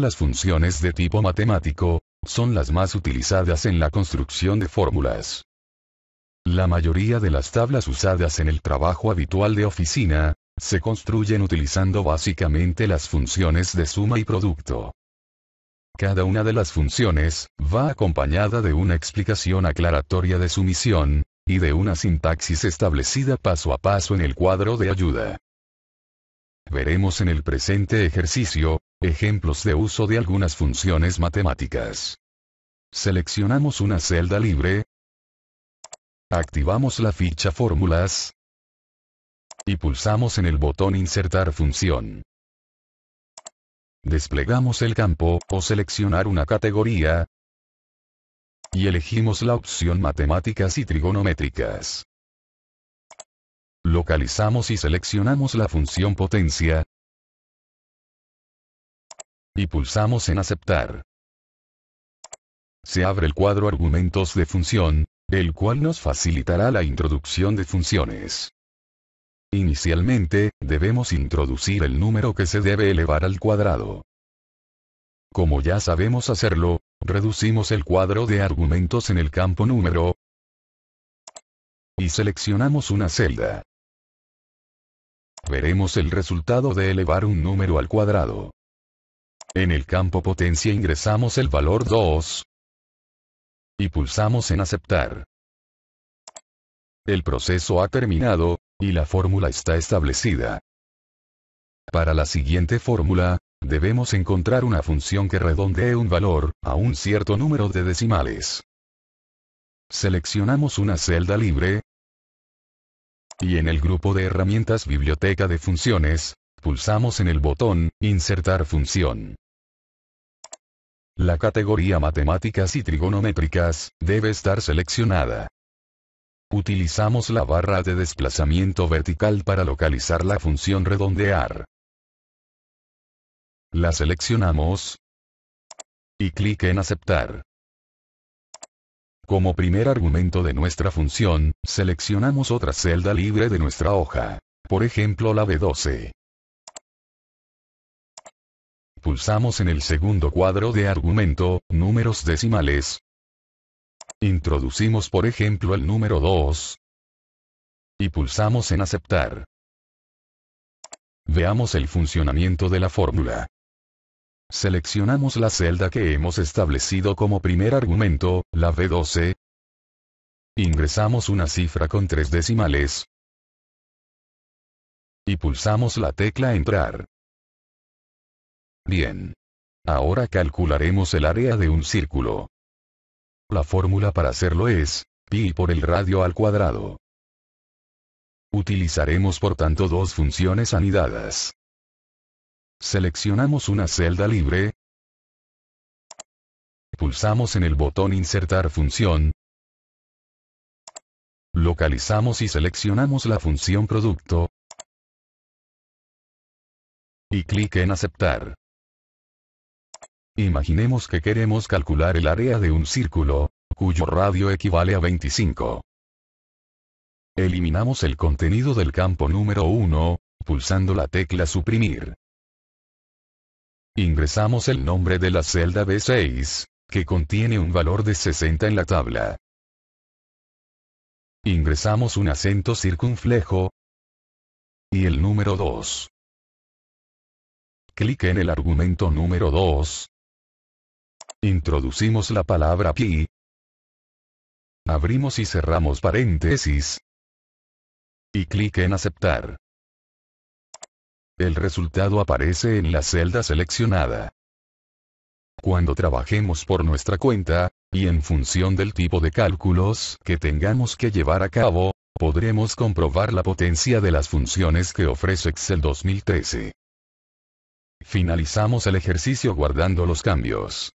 Las funciones de tipo matemático, son las más utilizadas en la construcción de fórmulas. La mayoría de las tablas usadas en el trabajo habitual de oficina, se construyen utilizando básicamente las funciones de suma y producto. Cada una de las funciones, va acompañada de una explicación aclaratoria de su misión, y de una sintaxis establecida paso a paso en el cuadro de ayuda. Veremos en el presente ejercicio, ejemplos de uso de algunas funciones matemáticas. Seleccionamos una celda libre. Activamos la ficha Fórmulas. Y pulsamos en el botón Insertar función. Desplegamos el campo, o seleccionar una categoría. Y elegimos la opción Matemáticas y Trigonométricas. Localizamos y seleccionamos la función potencia. Y pulsamos en aceptar. Se abre el cuadro argumentos de función, el cual nos facilitará la introducción de funciones. Inicialmente, debemos introducir el número que se debe elevar al cuadrado. Como ya sabemos hacerlo, reducimos el cuadro de argumentos en el campo número y seleccionamos una celda. Veremos el resultado de elevar un número al cuadrado. En el campo potencia ingresamos el valor 2 y pulsamos en aceptar. El proceso ha terminado, y la fórmula está establecida. Para la siguiente fórmula, debemos encontrar una función que redondee un valor, a un cierto número de decimales. Seleccionamos una celda libre, y en el grupo de herramientas Biblioteca de funciones, pulsamos en el botón Insertar función. La categoría Matemáticas y trigonométricas debe estar seleccionada. Utilizamos la barra de desplazamiento vertical para localizar la función redondear. La seleccionamos y clic en aceptar. Como primer argumento de nuestra función, seleccionamos otra celda libre de nuestra hoja. Por ejemplo la B12. Pulsamos en el segundo cuadro de argumento, números decimales. Introducimos por ejemplo el número 2. Y pulsamos en aceptar. Veamos el funcionamiento de la fórmula. Seleccionamos la celda que hemos establecido como primer argumento, la B12. Ingresamos una cifra con tres decimales. Y pulsamos la tecla Entrar. Bien. Ahora calcularemos el área de un círculo. La fórmula para hacerlo es, pi por el radio al cuadrado. Utilizaremos por tanto dos funciones anidadas. Seleccionamos una celda libre. Pulsamos en el botón Insertar función. Localizamos y seleccionamos la función Producto. Y clic en Aceptar. Imaginemos que queremos calcular el área de un círculo, cuyo radio equivale a 25. Eliminamos el contenido del campo número 1, pulsando la tecla Suprimir. Ingresamos el nombre de la celda B6, que contiene un valor de 60 en la tabla. Ingresamos un acento circunflejo y el número 2. Clic en el argumento número 2. Introducimos la palabra pi. Abrimos y cerramos paréntesis. Y clic en aceptar. El resultado aparece en la celda seleccionada. Cuando trabajemos por nuestra cuenta, y en función del tipo de cálculos que tengamos que llevar a cabo, podremos comprobar la potencia de las funciones que ofrece Excel 2013. Finalizamos el ejercicio guardando los cambios.